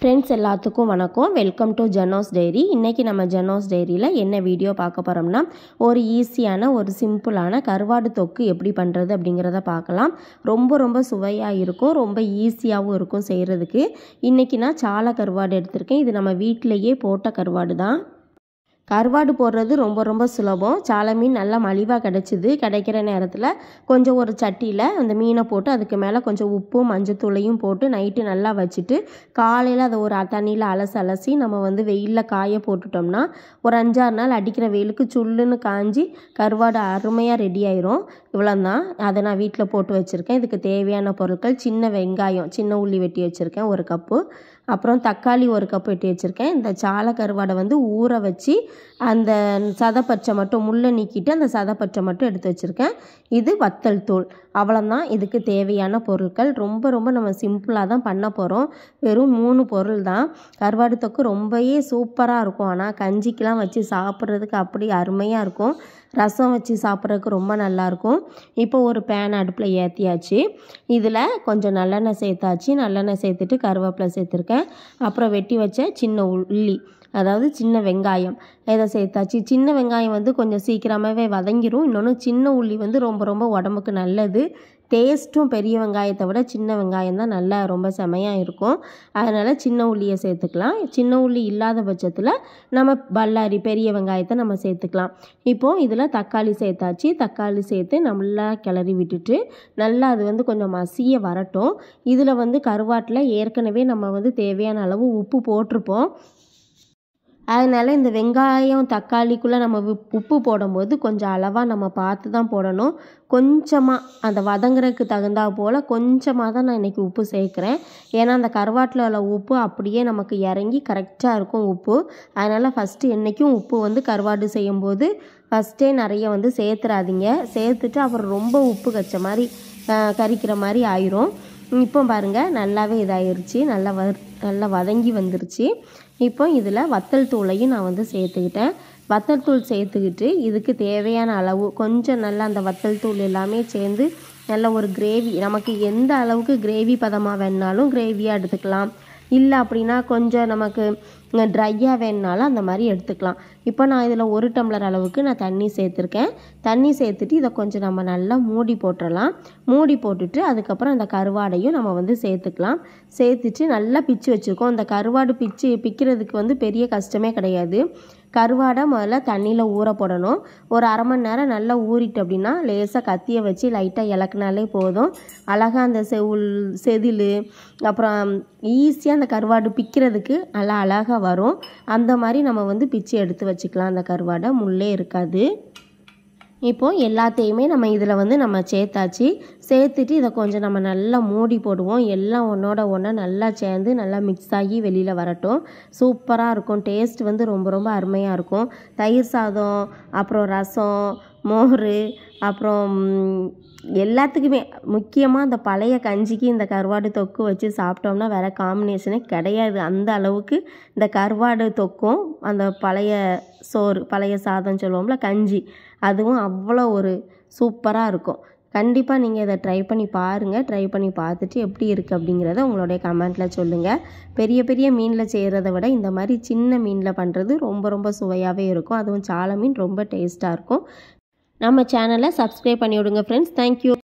friends எல்லாத்துக்கும் வணக்கம் welcome to ஜெனோஸ் diary இன்றைக்கி நம்ம ஜெனோஸ் டைரியில் என்ன வீடியோ பார்க்க போகிறோம்னா ஒரு ஈஸியான ஒரு சிம்பிளான கருவாடு தொக்கு எப்படி பண்ணுறது அப்படிங்கிறத பார்க்கலாம் ரொம்ப ரொம்ப சுவையாக இருக்கும் ரொம்ப ஈஸியாகவும் இருக்கும் செய்கிறதுக்கு இன்றைக்கி நான் சாலை கருவாடு எடுத்திருக்கேன் இது நம்ம வீட்டிலையே போட்ட கருவாடு தான் கருவாடு போடுறது ரொம்ப ரொம்ப சுலபம் சால மீன் நல்லா மலிவாக கிடச்சிது கிடைக்கிற நேரத்தில் கொஞ்சம் ஒரு சட்டியில் அந்த மீனை போட்டு அதுக்கு மேலே கொஞ்சம் உப்பும் மஞ்சத்தூளையும் போட்டு நைட்டு நல்லா வச்சுட்டு காலையில் அதை ஒரு தண்ணியில் அலசி அலசி நம்ம வந்து வெயிலில் காய போட்டுட்டோம்னா ஒரு அஞ்சாறு நாள் அடிக்கிற வெயிலுக்கு சுல்லுன்னு காஞ்சி கருவாடு அருமையாக ரெடி ஆயிரும் இவ்வளோந்தான் அதை நான் வீட்டில் போட்டு வச்சுருக்கேன் இதுக்கு தேவையான பொருட்கள் சின்ன வெங்காயம் சின்ன உள்ளி வெட்டி வச்சுருக்கேன் ஒரு கப்பு அப்புறம் தக்காளி ஒரு கப்பு வெட்டி வச்சுருக்கேன் இந்த சால கருவாடை வந்து ஊற வச்சு அந்த சதப்பச்சை மட்டும் முள்ளை நீக்கிட்டு அந்த சதப்பச்சை மட்டும் எடுத்து வச்சுருக்கேன் இது வத்தல் தூள் அவ்வளோதான் இதுக்கு தேவையான பொருட்கள் ரொம்ப ரொம்ப நம்ம சிம்பிளாக தான் பண்ண போகிறோம் வெறும் மூணு பொருள் தான் கருவாடு தொக்கு ரொம்பவே சூப்பராக இருக்கும் ஆனால் கஞ்சிக்கெலாம் வச்சு சாப்பிட்றதுக்கு அப்படி அருமையாக இருக்கும் ரசம் வச்சு சாப்பிட்றதுக்கு ரொம்ப நல்லாயிருக்கும் இப்போ ஒரு பேன் அடுப்பில் ஏற்றியாச்சு இதில் கொஞ்சம் நல்லெண்ணெய் சேர்த்தாச்சு நல்லெண்ணெய் சேர்த்துட்டு கருவேப்பிலை சேர்த்துருக்கேன் அப்புறம் வெட்டி வச்ச சின்ன உள்ளி அதாவது சின்ன வெங்காயம் இதை சேர்த்தாச்சு சின்ன வெங்காயம் வந்து கொஞ்சம் சீக்கிரமாகவே வதங்கிரும் இன்னொன்று சின்ன உள்ளி வந்து ரொம்ப ரொம்ப உடம்புக்கு நல்லது டேஸ்ட்டும் பெரிய வெங்காயத்தை விட சின்ன வெங்காயம் தான் நல்லா ரொம்ப செமையாக இருக்கும் அதனால் சின்ன உள்ளியை சேர்த்துக்கலாம் சின்ன உள்ளி இல்லாத பட்சத்தில் நம்ம பல்லாரி பெரிய வெங்காயத்தை நம்ம சேர்த்துக்கலாம் இப்போது இதில் தக்காளி சேர்த்தாச்சு தக்காளி சேர்த்து நல்லா கிளறி விட்டுட்டு நல்லா அது வந்து கொஞ்சம் மசிய வரட்டும் இதில் வந்து கருவாட்டில் ஏற்கனவே நம்ம வந்து தேவையான அளவு உப்பு போட்டிருப்போம் அதனால் இந்த வெங்காயம் தக்காளிக்குள்ளே நம்ம உப்பு போடும்போது கொஞ்சம் அளவாக நம்ம பார்த்து தான் போடணும் கொஞ்சமாக அந்த வதங்குறதுக்கு தகுந்தா போல் கொஞ்சமாக தான் நான் இன்றைக்கி உப்பு சேர்க்குறேன் ஏன்னா அந்த கருவாட்டில் உள்ள உப்பு அப்படியே நமக்கு இறங்கி கரெக்டாக இருக்கும் உப்பு அதனால் ஃபஸ்ட்டு என்றைக்கும் உப்பு வந்து கருவாடு செய்யும்போது ஃபஸ்ட்டே நிறைய வந்து சேர்த்துறாதீங்க சேர்த்துட்டு அப்புறம் ரொம்ப உப்பு கச்ச மாதிரி கறிக்கிற மாதிரி ஆயிரும் இப்போ பாருங்கள் நல்லாவே இதாயிருச்சு நல்லா வ நல்லா வதங்கி வந்துருச்சு இப்போ இதில் வத்தல் தூளையும் நான் வந்து சேர்த்துக்கிட்டேன் வத்தல் தூள் சேர்த்துக்கிட்டு இதுக்கு தேவையான அளவு கொஞ்சம் நல்லா அந்த வத்தல் தூள் எல்லாமே சேர்ந்து நல்ல ஒரு கிரேவி நமக்கு எந்த அளவுக்கு கிரேவி பதமாக வேணுனாலும் கிரேவியாக எடுத்துக்கலாம் இல்லை அப்படின்னா கொஞ்சம் நமக்கு ட்ரையாக வேணுனாலும் அந்த மாதிரி எடுத்துக்கலாம் இப்போ நான் இதில் ஒரு டம்ளர் அளவுக்கு நான் தண்ணி சேர்த்துருக்கேன் தண்ணி சேர்த்துட்டு இதை கொஞ்சம் நம்ம நல்லா மூடி போட்டுடலாம் மூடி போட்டுட்டு அதுக்கப்புறம் அந்த கருவாடையும் நம்ம வந்து சேர்த்துக்கலாம் சேர்த்துட்டு நல்லா பிச்சு வச்சுருக்கோம் அந்த கருவாடு பிச்சு பிக்கிறதுக்கு வந்து பெரிய கஷ்டமே கிடையாது கருவாடை முதல்ல தண்ணியில் ஊற போடணும் ஒரு அரை மணி நேரம் நல்லா ஊறிட்டு அப்படின்னா லேசாக கத்தியை வச்சு லைட்டாக இலக்குனாலே போதும் அழகாக அந்த செவுள் செதில் அப்புறம் ஈஸியாக அந்த கருவாடு பிக்கிறதுக்கு நல்லா அழகாக அழகாக வரும் அந்த மாதிரி நம்ம வந்து பிச்சு எடுத்து வச்சுக்கலாம் அந்த கருவாடை முள்ளே இருக்காது இப்போது எல்லாத்தையுமே நம்ம இதில் வந்து நம்ம சேர்த்தாச்சு சேர்த்துட்டு இதை கொஞ்சம் நம்ம நல்லா மூடி போடுவோம் எல்லாம் ஒன்றோட ஒன்றா நல்லா சேர்ந்து நல்லா மிக்ஸ் ஆகி வெளியில் வரட்டும் சூப்பராக இருக்கும் டேஸ்ட் வந்து ரொம்ப ரொம்ப அருமையாக இருக்கும் தயிர் சாதம் அப்புறம் ரசம் மோர் அப்புறம் எல்லாத்துக்குமே முக்கியமாக இந்த பழைய கஞ்சிக்கு இந்த கருவாடு தொக்கு வச்சு சாப்பிட்டோம்னா வேற காம்பினேஷனே கிடையாது அந்த அளவுக்கு இந்த கருவாடு தொக்கும் அந்த பழைய சோறு பழைய சாதம் சொல்லுவோம்ல கஞ்சி அதுவும் அவ்வளோ ஒரு சூப்பராக இருக்கும் கண்டிப்பாக நீங்கள் இதை ட்ரை பண்ணி பாருங்கள் ட்ரை பண்ணி பார்த்துட்டு எப்படி இருக்குது அப்படிங்கிறத உங்களுடைய கமெண்ட்டில் சொல்லுங்கள் பெரிய பெரிய மீனில் செய்கிறத விட இந்த மாதிரி சின்ன மீனில் பண்ணுறது ரொம்ப ரொம்ப சுவையாகவே இருக்கும் அதுவும் சால மீன் ரொம்ப டேஸ்ட்டாக இருக்கும் நம்ம சேனலை சப்ஸ்கிரைப் பண்ணிவிடுங்க ஃப்ரெண்ட்ஸ் தேங்க்யூ